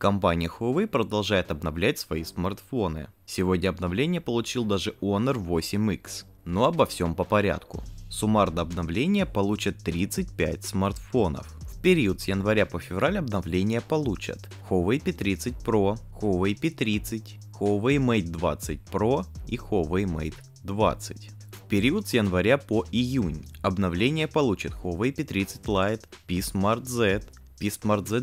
Компания Huawei продолжает обновлять свои смартфоны. Сегодня обновление получил даже Honor 8X. Но обо всем по порядку. Суммарно обновление получат 35 смартфонов. В период с января по февраль обновления получат Huawei P30 Pro, Huawei P30, Huawei Mate 20 Pro и Huawei Mate 20 В период с января по июнь. Обновление получат Huawei P30 Lite, P Smart Z, p Z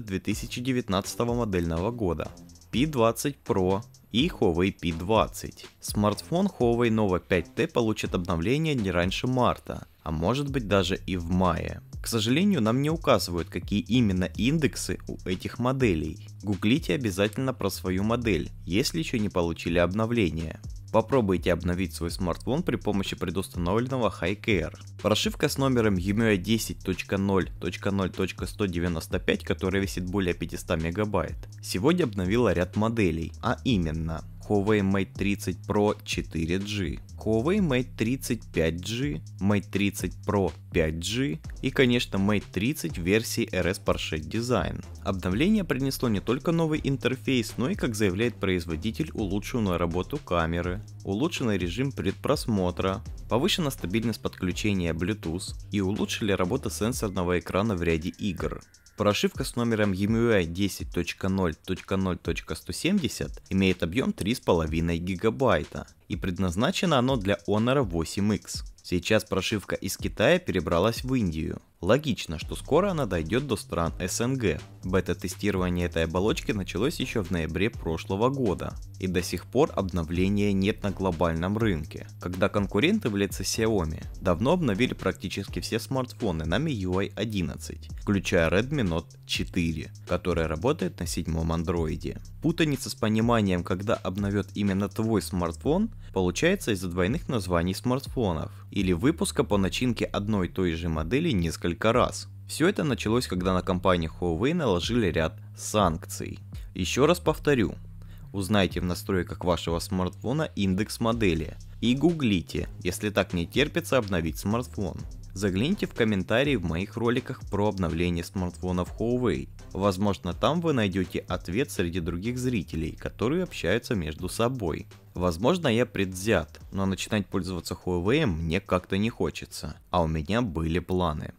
2019 модельного года, P20 Pro и Huawei P20. Смартфон Huawei Nova 5T получит обновление не раньше марта, а может быть даже и в мае. К сожалению, нам не указывают, какие именно индексы у этих моделей. Гуглите обязательно про свою модель, если еще не получили обновление. Попробуйте обновить свой смартфон при помощи предустановленного HiCare. Прошивка с номером EMUI 10.0.0.195, которая весит более 500 мегабайт, сегодня обновила ряд моделей, а именно Huawei Mate 30 Pro 4G, Huawei Mate 30 5G, Mate 30 Pro 5G и, конечно, Mate 30 версии RS Porsche Design. Обновление принесло не только новый интерфейс, но и, как заявляет производитель, улучшенную работу камеры, улучшенный режим предпросмотра, повышена стабильность подключения Bluetooth и улучшили работу сенсорного экрана в ряде игр. Прошивка с номером EMUI 10.0.0.170 имеет объем 3,5 гигабайта и предназначено оно для Honor 8X. Сейчас прошивка из Китая перебралась в Индию. Логично, что скоро она дойдет до стран СНГ. Бета-тестирование этой оболочки началось еще в ноябре прошлого года, и до сих пор обновления нет на глобальном рынке, когда конкуренты в лице Xiaomi давно обновили практически все смартфоны на MIUI 11, включая Redmi Note 4, которая работает на седьмом андроиде. Путаница с пониманием, когда обновят именно твой смартфон, Получается из-за двойных названий смартфонов или выпуска по начинке одной и той же модели несколько раз. Все это началось, когда на компанию Huawei наложили ряд санкций. Еще раз повторю, узнайте в настройках вашего смартфона индекс модели и гуглите, если так не терпится обновить смартфон загляните в комментарии в моих роликах про обновление смартфонов Huawei. Возможно там вы найдете ответ среди других зрителей, которые общаются между собой. Возможно я предвзят, но начинать пользоваться Huawei мне как-то не хочется, а у меня были планы.